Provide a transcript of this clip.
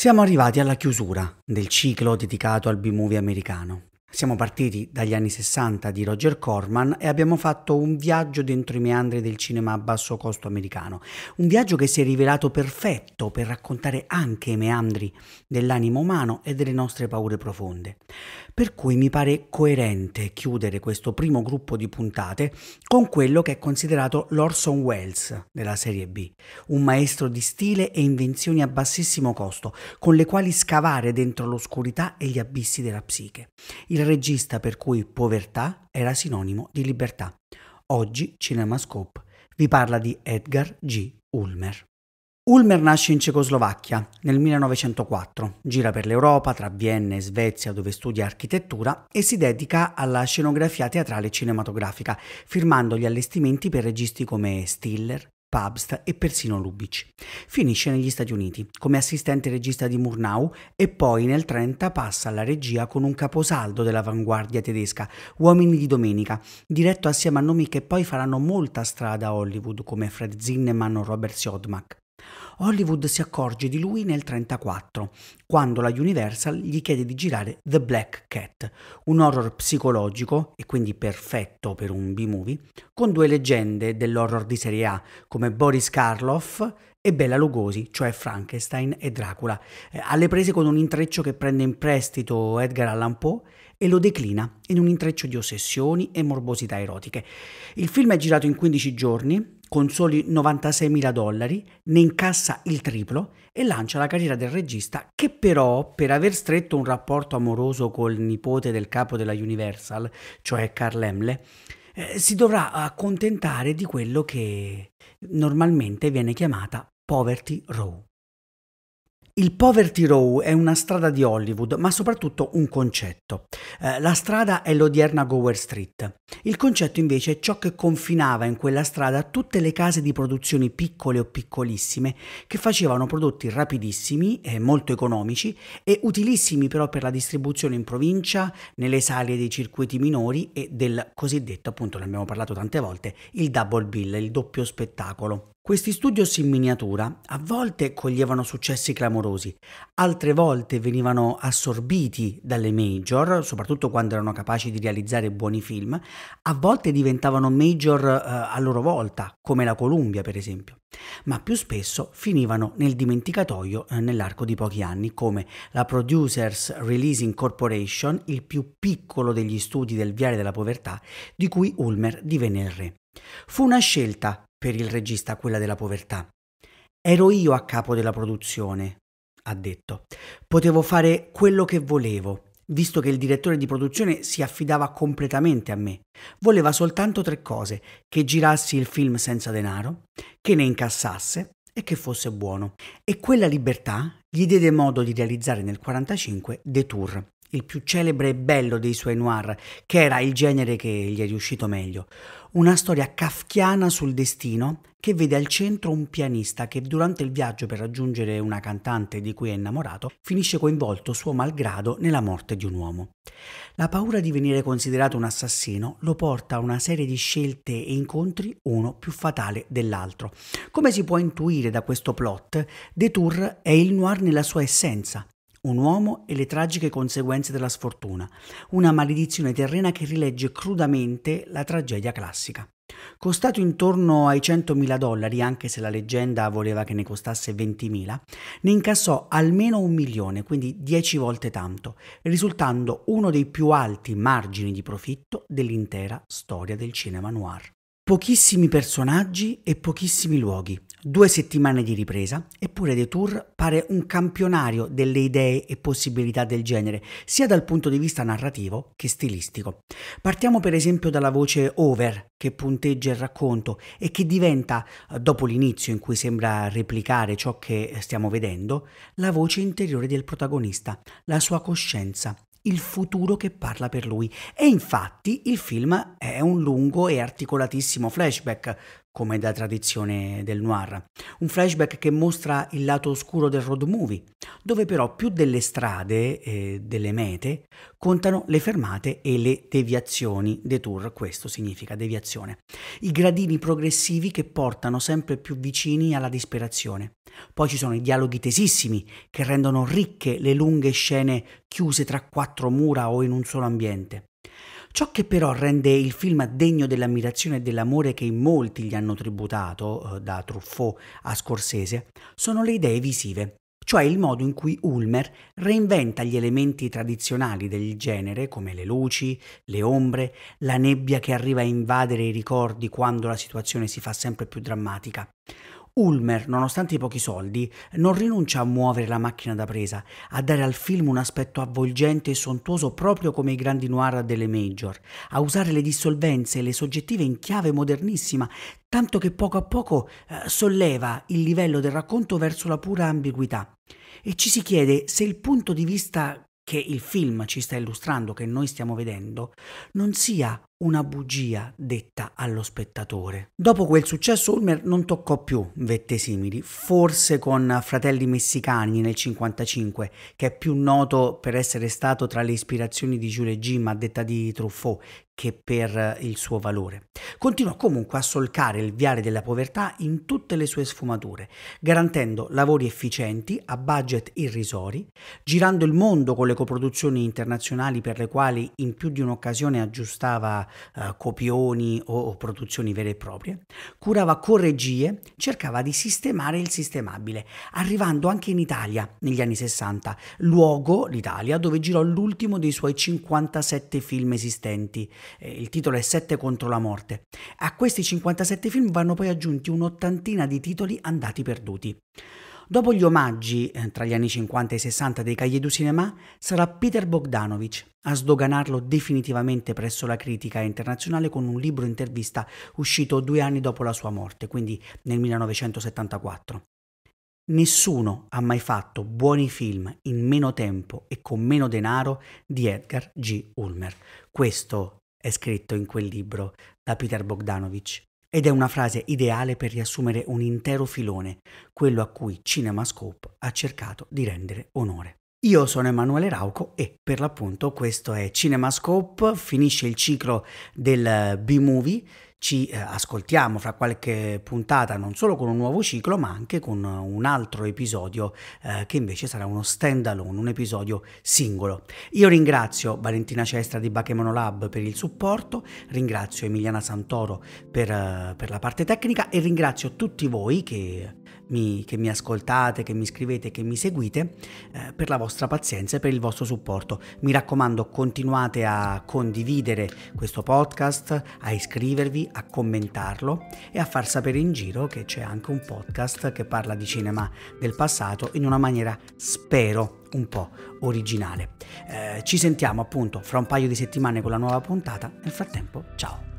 Siamo arrivati alla chiusura del ciclo dedicato al B-movie americano. Siamo partiti dagli anni 60 di Roger Corman e abbiamo fatto un viaggio dentro i meandri del cinema a basso costo americano, un viaggio che si è rivelato perfetto per raccontare anche i meandri dell'animo umano e delle nostre paure profonde. Per cui mi pare coerente chiudere questo primo gruppo di puntate con quello che è considerato l'Orson Welles della serie B, un maestro di stile e invenzioni a bassissimo costo, con le quali scavare dentro l'oscurità e gli abissi della psiche. Il il regista per cui povertà era sinonimo di libertà. Oggi CinemaScope vi parla di Edgar G. Ulmer. Ulmer nasce in Cecoslovacchia nel 1904, gira per l'Europa tra Vienna e Svezia dove studia architettura e si dedica alla scenografia teatrale cinematografica, firmando gli allestimenti per registi come Stiller, Pabst e persino Lubitsch. Finisce negli Stati Uniti come assistente regista di Murnau e poi nel 30 passa alla regia con un caposaldo dell'avanguardia tedesca, Uomini di Domenica, diretto assieme a nomi che poi faranno molta strada a Hollywood come Fred Zinnemann o Robert Siodmak. Hollywood si accorge di lui nel 1934, quando la Universal gli chiede di girare The Black Cat, un horror psicologico e quindi perfetto per un B-movie, con due leggende dell'horror di serie A come Boris Karloff e Bella Lugosi, cioè Frankenstein e Dracula, eh, alle prese con un intreccio che prende in prestito Edgar Allan Poe e lo declina in un intreccio di ossessioni e morbosità erotiche. Il film è girato in 15 giorni con soli 96.000 dollari, ne incassa il triplo e lancia la carriera del regista che però, per aver stretto un rapporto amoroso col nipote del capo della Universal, cioè Carl Emle, eh, si dovrà accontentare di quello che normalmente viene chiamata poverty row. Il poverty row è una strada di Hollywood, ma soprattutto un concetto. Eh, la strada è l'odierna Gower Street. Il concetto invece è ciò che confinava in quella strada tutte le case di produzioni piccole o piccolissime che facevano prodotti rapidissimi e molto economici e utilissimi però per la distribuzione in provincia, nelle sale dei circuiti minori e del cosiddetto, appunto ne abbiamo parlato tante volte, il double bill, il doppio spettacolo. Questi studios in miniatura a volte coglievano successi clamorosi, altre volte venivano assorbiti dalle major, soprattutto quando erano capaci di realizzare buoni film, a volte diventavano major eh, a loro volta, come la Columbia per esempio, ma più spesso finivano nel dimenticatoio eh, nell'arco di pochi anni, come la Producers Releasing Corporation, il più piccolo degli studi del Viale della Povertà, di cui Ulmer divenne il re. Fu una scelta per il regista quella della povertà. Ero io a capo della produzione, ha detto. Potevo fare quello che volevo, visto che il direttore di produzione si affidava completamente a me. Voleva soltanto tre cose, che girassi il film senza denaro, che ne incassasse e che fosse buono. E quella libertà gli diede modo di realizzare nel 1945 The Tour, il più celebre e bello dei suoi noir, che era il genere che gli è riuscito meglio. Una storia kafkiana sul destino che vede al centro un pianista che durante il viaggio per raggiungere una cantante di cui è innamorato finisce coinvolto suo malgrado nella morte di un uomo. La paura di venire considerato un assassino lo porta a una serie di scelte e incontri uno più fatale dell'altro. Come si può intuire da questo plot, Detour è il noir nella sua essenza, un uomo e le tragiche conseguenze della sfortuna, una maledizione terrena che rilegge crudamente la tragedia classica. Costato intorno ai 100.000 dollari, anche se la leggenda voleva che ne costasse 20.000, ne incassò almeno un milione, quindi 10 volte tanto, risultando uno dei più alti margini di profitto dell'intera storia del cinema noir. Pochissimi personaggi e pochissimi luoghi, Due settimane di ripresa, eppure De Tour pare un campionario delle idee e possibilità del genere, sia dal punto di vista narrativo che stilistico. Partiamo per esempio dalla voce over, che punteggia il racconto e che diventa, dopo l'inizio in cui sembra replicare ciò che stiamo vedendo, la voce interiore del protagonista, la sua coscienza, il futuro che parla per lui. E infatti il film è un lungo e articolatissimo flashback, come da tradizione del noir. Un flashback che mostra il lato oscuro del road movie, dove però più delle strade e eh, delle mete contano le fermate e le deviazioni. Detour, questo significa deviazione. I gradini progressivi che portano sempre più vicini alla disperazione. Poi ci sono i dialoghi tesissimi che rendono ricche le lunghe scene chiuse tra quattro mura o in un solo ambiente. Ciò che però rende il film degno dell'ammirazione e dell'amore che in molti gli hanno tributato, eh, da Truffaut a Scorsese, sono le idee visive, cioè il modo in cui Ulmer reinventa gli elementi tradizionali del genere, come le luci, le ombre, la nebbia che arriva a invadere i ricordi quando la situazione si fa sempre più drammatica. Ulmer, nonostante i pochi soldi, non rinuncia a muovere la macchina da presa, a dare al film un aspetto avvolgente e sontuoso proprio come i grandi noir delle major, a usare le dissolvenze e le soggettive in chiave modernissima, tanto che poco a poco eh, solleva il livello del racconto verso la pura ambiguità. E ci si chiede se il punto di vista che il film ci sta illustrando, che noi stiamo vedendo, non sia una bugia detta allo spettatore. Dopo quel successo Ulmer non toccò più vette simili, forse con Fratelli Messicani nel 55, che è più noto per essere stato tra le ispirazioni di Jules Jim a detta di Truffaut che per il suo valore. Continuò comunque a solcare il viale della povertà in tutte le sue sfumature, garantendo lavori efficienti a budget irrisori, girando il mondo con le coproduzioni internazionali per le quali in più di un'occasione aggiustava eh, copioni o, produzioni vere e proprie, curava corregie, cercava di sistemare il sistemabile, arrivando anche in Italia negli anni 60, luogo, l'Italia, dove girò l'ultimo dei suoi 57 film esistenti. Eh, il titolo è Sette contro la morte. A questi 57 film vanno poi aggiunti un'ottantina di titoli andati perduti. Dopo gli omaggi eh, tra gli anni 50 e 60 dei Cahiers du Cinéma, sarà Peter Bogdanovich a sdoganarlo definitivamente presso la critica internazionale con un libro intervista uscito due anni dopo la sua morte, quindi nel 1974. Nessuno ha mai fatto buoni film in meno tempo e con meno denaro di Edgar G. Ulmer. Questo è scritto in quel libro da Peter Bogdanovich ed è una frase ideale per riassumere un intero filone, quello a cui CinemaScope ha cercato di rendere onore. Io sono Emanuele Rauco e per l'appunto questo è CinemaScope, finisce il ciclo del eh, B-Movie ci eh, ascoltiamo fra qualche puntata non solo con un nuovo ciclo ma anche con un altro episodio eh, che invece sarà uno stand alone, un episodio singolo. Io ringrazio Valentina Cestra di Bachemono Lab per il supporto, ringrazio Emiliana Santoro per, eh, per la parte tecnica e ringrazio tutti voi che mi, che mi ascoltate, che mi scrivete, che mi seguite, eh, per la vostra pazienza e per il vostro supporto. Mi raccomando, continuate a condividere questo podcast, a iscrivervi, a commentarlo e a far sapere in giro che c'è anche un podcast che parla di cinema del passato in una maniera, spero, un po' originale. Eh, ci sentiamo appunto fra un paio di settimane con la nuova puntata. Nel frattempo, ciao!